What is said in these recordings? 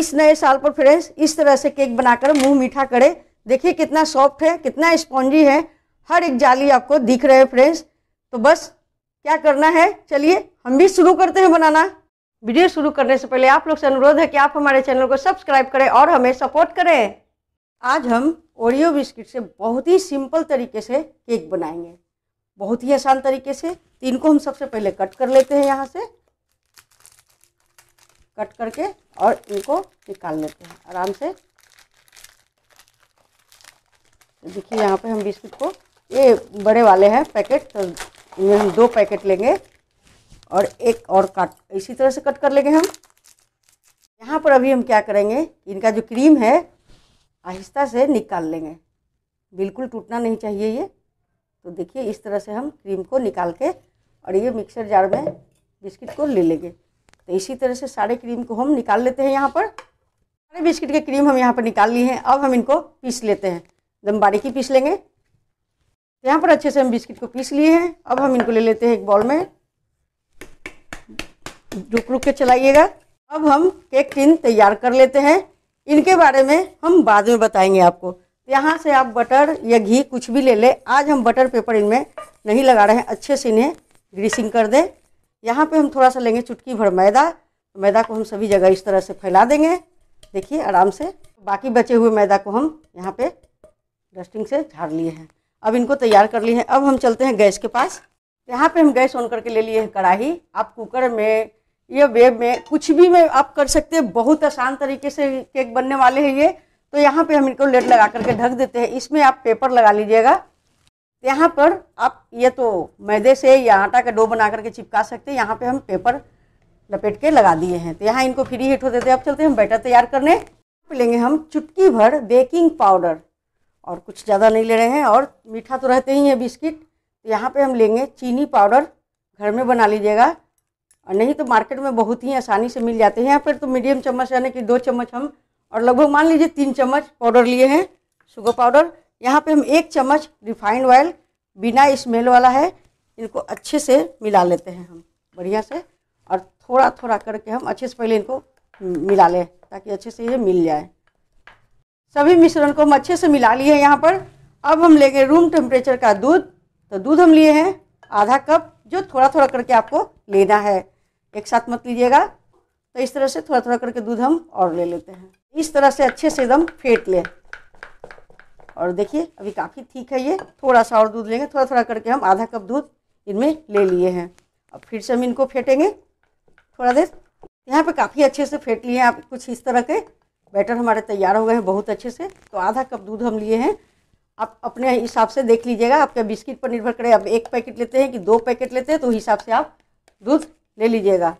इस नए साल पर फ्रेंड्स इस तरह से केक बनाकर मुंह मीठा करें देखिए कितना सॉफ्ट है कितना स्पॉन्जी है हर एक जाली आपको दिख रहे हैं फ्रेंड्स तो बस क्या करना है चलिए हम भी शुरू करते हैं बनाना वीडियो शुरू करने से पहले आप लोग से अनुरोध है कि आप हमारे चैनल को सब्सक्राइब करें और हमें सपोर्ट करें आज हम ओरियो बिस्किट से बहुत ही सिंपल तरीके से केक बनाएंगे बहुत ही आसान तरीके से तीन को हम सबसे पहले कट कर लेते हैं यहाँ से कट करके और इनको निकाल लेते हैं आराम से देखिए यहाँ पे हम बिस्किट को ये बड़े वाले हैं पैकेट तो इनमें हम दो पैकेट लेंगे और एक और काट इसी तरह से कट कर लेंगे हम यहाँ पर अभी हम क्या करेंगे इनका जो क्रीम है आहिस्ता से निकाल लेंगे बिल्कुल टूटना नहीं चाहिए ये तो देखिए इस तरह से हम क्रीम को निकाल के और ये मिक्सर जार में बिस्किट को ले लेंगे तो इसी तरह से सारे क्रीम को हम निकाल लेते हैं यहाँ पर सारे बिस्किट के क्रीम हम यहाँ पर निकाल लिए हैं अब हम इनको पीस लेते हैं एकदम बारीकी पीस लेंगे तो यहाँ पर अच्छे से हम बिस्किट को पीस लिए हैं अब हम इनको ले लेते हैं एक बॉल में रुक रुक के चलाइएगा अब हम केक टिन तैयार कर लेते हैं इनके बारे में हम बाद में बताएंगे आपको तो यहाँ से आप बटर या घी कुछ भी ले ले आज हम बटर पेपर इनमें नहीं लगा रहे हैं अच्छे से इन्हें ग्रीसिंग कर दें यहाँ पे हम थोड़ा सा लेंगे चुटकी भर मैदा मैदा को हम सभी जगह इस तरह से फैला देंगे देखिए आराम से बाकी बचे हुए मैदा को हम यहाँ पे डस्टिंग से झाड़ लिए हैं अब इनको तैयार कर लिए हैं अब हम चलते हैं गैस के पास यहाँ पे हम गैस ऑन करके ले लिए हैं कढ़ाई आप कुकर में या वेब में कुछ भी में आप कर सकते हैं बहुत आसान तरीके से केक बनने वाले हैं ये तो यहाँ पे हम इनको लेट लगा करके ढक देते हैं इसमें आप पेपर लगा लीजिएगा यहाँ पर आप ये तो मैदे से या आटा का डो बना करके चिपका सकते हैं यहाँ पे हम पेपर लपेट के लगा दिए हैं तो यहाँ इनको फ्री हीट होते थे अब चलते हैं हम बैटर तैयार करने लेंगे हम चुटकी भर बेकिंग पाउडर और कुछ ज़्यादा नहीं ले रहे हैं और मीठा तो रहते ही है बिस्किट तो यहाँ पर हम लेंगे चीनी पाउडर घर में बना लीजिएगा और नहीं तो मार्केट में बहुत ही आसानी से मिल जाते हैं यहाँ पर तो मीडियम चम्मच यानी कि दो चम्मच हम और लगभग मान लीजिए तीन चम्मच पाउडर लिए हैं शुगर पाउडर यहाँ पे हम एक चम्मच रिफाइंड ऑयल बिना स्मेल वाला है इनको अच्छे से मिला लेते हैं हम बढ़िया से और थोड़ा थोड़ा करके हम अच्छे से पहले इनको मिला लें ताकि अच्छे से ये मिल जाए सभी मिश्रण को हम अच्छे से मिला लिए हैं यहाँ पर अब हम लेंगे रूम टेम्परेचर का दूध तो दूध हम लिए हैं आधा कप जो थोड़ा थोड़ा करके आपको लेना है एक साथ मत लीजिएगा तो इस तरह से थोड़ा थोड़ा करके दूध हम और ले लेते हैं इस तरह से अच्छे से एकदम फेंट लें और देखिए अभी काफ़ी ठीक है ये थोड़ा सा और दूध लेंगे थोड़ा थोड़ा करके हम आधा कप दूध इनमें ले लिए हैं अब फिर से हम इनको फेंटेंगे थोड़ा देर यहाँ पे काफ़ी अच्छे से फेंट लिए हैं आप कुछ इस तरह के बैटर हमारे तैयार हो गए हैं बहुत अच्छे से तो आधा कप दूध हम लिए हैं आप अपने हिसाब से देख लीजिएगा आपके बिस्किट पर निर्भर करें आप एक पैकेट लेते हैं कि दो पैकेट लेते हैं तो हिसाब से आप दूध ले लीजिएगा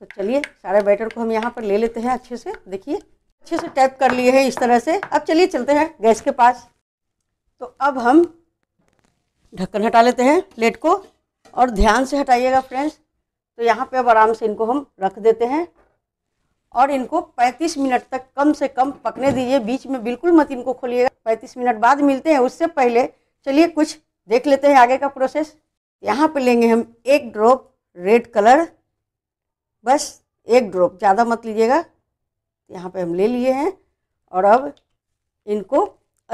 तो चलिए सारे बैटर को हम यहाँ पर ले लेते हैं अच्छे से देखिए अच्छे से टैप कर लिए हैं इस तरह से अब चलिए चलते हैं गैस के पास तो अब हम ढक्कन हटा लेते हैं प्लेट को और ध्यान से हटाइएगा फ्रेंड्स तो यहाँ पे अब आराम से इनको हम रख देते हैं और इनको 35 मिनट तक कम से कम पकने दीजिए बीच में बिल्कुल मत इनको खोलिएगा 35 मिनट बाद मिलते हैं उससे पहले चलिए कुछ देख लेते हैं आगे का प्रोसेस यहाँ पे लेंगे हम एक ड्रॉप रेड कलर बस एक ड्रॉप ज़्यादा मत लीजिएगा यहाँ पे हम ले लिए हैं और अब इनको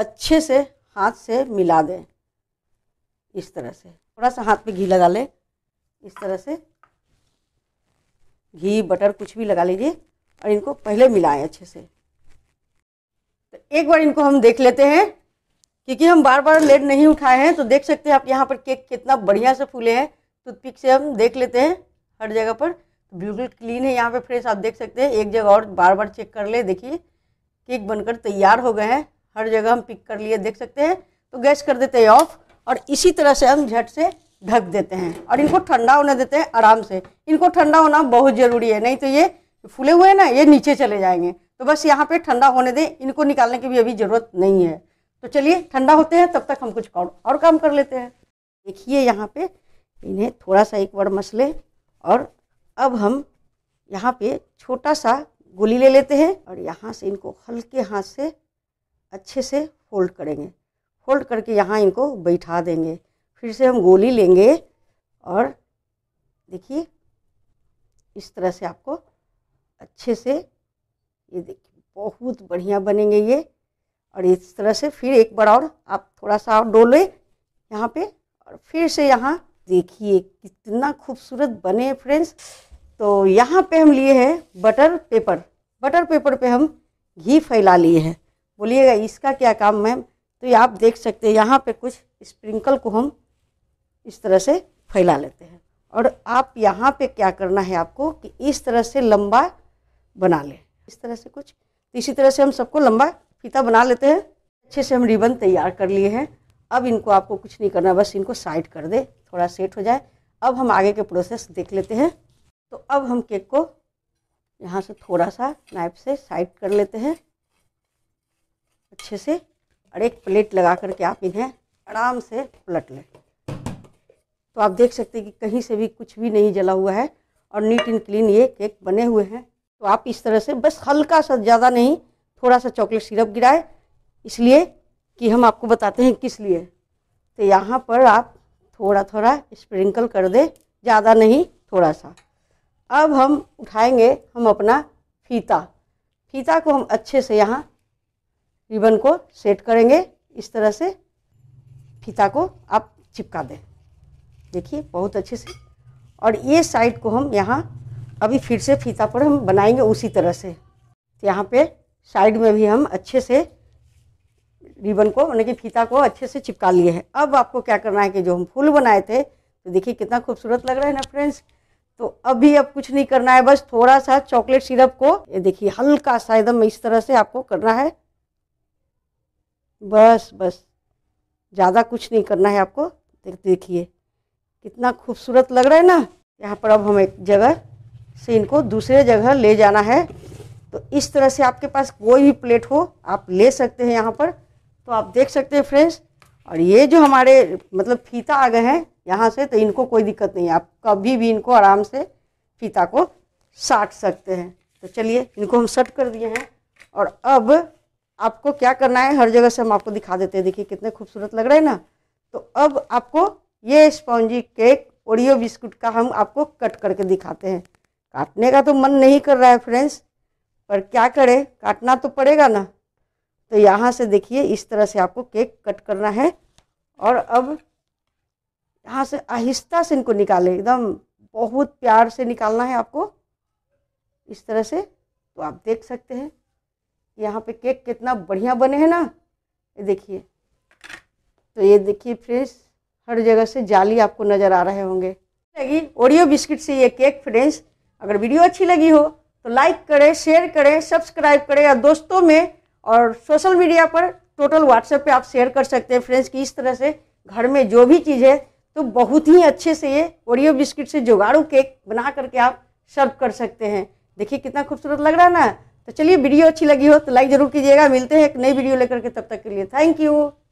अच्छे से हाथ से मिला दें इस तरह से थोड़ा सा हाथ पे घी लगा लें इस तरह से घी बटर कुछ भी लगा लीजिए और इनको पहले मिलाएं अच्छे से तो एक बार इनको हम देख लेते हैं क्योंकि हम बार बार लेट नहीं उठाए हैं तो देख सकते हैं आप यहाँ पर केक कितना बढ़िया से फूले हैं टूथपिक से हम देख लेते हैं हर जगह पर बिल्कुल क्लीन है यहाँ पे फ्रेश आप देख सकते हैं एक जगह और बार बार चेक कर ले देखिए केक बनकर तैयार हो गए हैं हर जगह हम पिक कर लिए देख सकते हैं तो गैस कर देते हैं ऑफ और इसी तरह से हम झट से ढक देते हैं और इनको ठंडा होने देते हैं आराम से इनको ठंडा होना बहुत ज़रूरी है नहीं तो ये फूले हुए हैं ना ये नीचे चले जाएंगे तो बस यहाँ पे ठंडा होने दें इनको निकालने की भी अभी ज़रूरत नहीं है तो चलिए ठंडा होते हैं तब तक हम कुछ और, और काम कर लेते हैं देखिए यहाँ पे इन्हें थोड़ा सा एक बार मसले और अब हम यहाँ पे छोटा सा गोली ले लेते हैं और यहाँ से इनको हल्के हाथ से अच्छे से फोल्ड करेंगे फोल्ड करके यहाँ इनको बैठा देंगे फिर से हम गोली लेंगे और देखिए इस तरह से आपको अच्छे से ये देखिए बहुत बढ़िया बनेंगे ये और इस तरह से फिर एक बार और आप थोड़ा सा और डोले यहाँ पे और फिर से यहाँ देखिए कितना खूबसूरत बने हैं फ्रेंड्स तो यहाँ पे हम लिए हैं बटर पेपर बटर पेपर पे हम घी फैला लिए हैं बोलिएगा इसका क्या काम मैम तो ये आप देख सकते हैं यहाँ पे कुछ स्प्रिंकल को हम इस तरह से फैला लेते हैं और आप यहाँ पे क्या करना है आपको कि इस तरह से लंबा बना लें इस तरह से कुछ तो इसी तरह से हम सबको लंबा फीता बना लेते हैं अच्छे से हम रिबन तैयार कर लिए हैं अब इनको आपको कुछ नहीं करना बस इनको साइड कर दे थोड़ा सेट हो जाए अब हम आगे के प्रोसेस देख लेते हैं तो अब हम केक को यहाँ से थोड़ा सा नाइफ से साइड कर लेते हैं अच्छे से और एक प्लेट लगा करके आप इन्हें आराम से पलट लें तो आप देख सकते हैं कि कहीं से भी कुछ भी नहीं जला हुआ है और नीट एंड क्लीन ये केक बने हुए हैं तो आप इस तरह से बस हल्का सा ज़्यादा नहीं थोड़ा सा चॉकलेट सिरप गिराए इसलिए कि हम आपको बताते हैं किस लिए तो यहाँ पर आप थोड़ा थोड़ा स्प्रिंकल कर दें ज़्यादा नहीं थोड़ा सा अब हम उठाएंगे हम अपना फीता फीता को हम अच्छे से यहाँ रिबन को सेट करेंगे इस तरह से फीता को आप चिपका दें देखिए बहुत अच्छे से और ये साइड को हम यहाँ अभी फिर से फीता पर हम बनाएंगे उसी तरह से तो यहाँ पे साइड में भी हम अच्छे से रिबन को मैंने कि फीता को अच्छे से चिपका लिए हैं अब आपको क्या करना है कि जो हम फूल बनाए थे तो देखिए कितना खूबसूरत लग रहा है ना फ्रेंड्स तो अभी अब कुछ नहीं करना है बस थोड़ा सा चॉकलेट सिरप को ये देखिए हल्का सा एकदम इस तरह से आपको करना है बस बस ज़्यादा कुछ नहीं करना है आपको देखिए कितना खूबसूरत लग रहा है ना यहाँ पर अब हम एक जगह से इनको दूसरे जगह ले जाना है तो इस तरह से आपके पास कोई भी प्लेट हो आप ले सकते हैं यहाँ पर तो आप देख सकते हैं फ्रेंड्स और ये जो हमारे मतलब फीता आ गए हैं यहाँ से तो इनको कोई दिक्कत नहीं है आप कभी भी इनको आराम से फीता को साट सकते हैं तो चलिए इनको हम सट कर दिए हैं और अब आपको क्या करना है हर जगह से हम आपको दिखा देते हैं देखिए कितने खूबसूरत लग रहे हैं ना तो अब आपको ये स्पॉन्जी केक ओरियो बिस्कुट का हम आपको कट करके दिखाते हैं काटने का तो मन नहीं कर रहा है फ्रेंड्स पर क्या करें काटना तो पड़ेगा ना तो यहाँ से देखिए इस तरह से आपको केक कट करना है और अब यहाँ से आहिस्ता से इनको निकाले एकदम बहुत प्यार से निकालना है आपको इस तरह से तो आप देख सकते हैं यहाँ पे केक कितना बढ़िया बने हैं ना ये देखिए तो ये देखिए फ्रेंड्स हर जगह से जाली आपको नज़र आ रहे होंगे लगी ओरियो बिस्किट से ये केक फ्रेंड्स अगर वीडियो अच्छी लगी हो तो लाइक करें शेयर करें सब्सक्राइब करें या दोस्तों में और सोशल मीडिया पर टोटल व्हाट्सएप पे आप शेयर कर सकते हैं फ्रेंड्स कि इस तरह से घर में जो भी चीज़ है तो बहुत ही अच्छे से ये ओरियो बिस्किट से जुगाड़ू केक बना करके आप सर्व कर सकते हैं देखिए कितना खूबसूरत लग रहा है ना तो चलिए वीडियो अच्छी लगी हो तो लाइक ज़रूर कीजिएगा मिलते हैं एक नई वीडियो लेकर के तब तक के लिए थैंक यू